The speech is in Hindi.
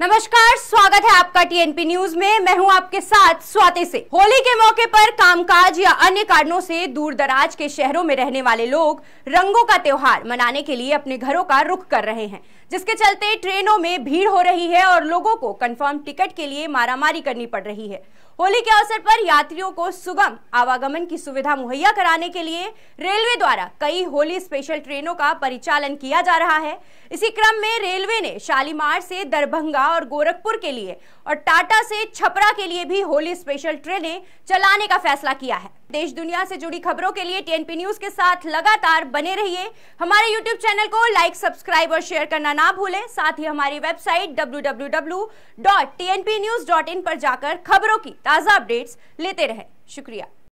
नमस्कार स्वागत है आपका टीएनपी न्यूज में मैं हूं आपके साथ स्वाति से होली के मौके पर कामकाज या अन्य कारणों से दूर दराज के शहरों में रहने वाले लोग रंगों का त्योहार मनाने के लिए अपने घरों का रुख कर रहे हैं जिसके चलते ट्रेनों में भीड़ हो रही है और लोगों को कंफर्म टिकट के लिए मारामारी करनी पड़ रही है होली के अवसर पर यात्रियों को सुगम आवागमन की सुविधा मुहैया कराने के लिए रेलवे द्वारा कई होली स्पेशल ट्रेनों का परिचालन किया जा रहा है इसी क्रम में रेलवे ने शालीमार से दरभंगा हावड़ा और गोरखपुर के लिए और टाटा से छपरा के लिए भी होली स्पेशल ट्रेनें चलाने का फैसला किया है देश दुनिया से जुड़ी खबरों के लिए टीएनपी न्यूज के साथ लगातार बने रहिए हमारे यूट्यूब चैनल को लाइक सब्सक्राइब और शेयर करना ना भूलें साथ ही हमारी वेबसाइट डब्ल्यू पर जाकर खबरों की ताजा अपडेट्स लेते रहें शुक्रिया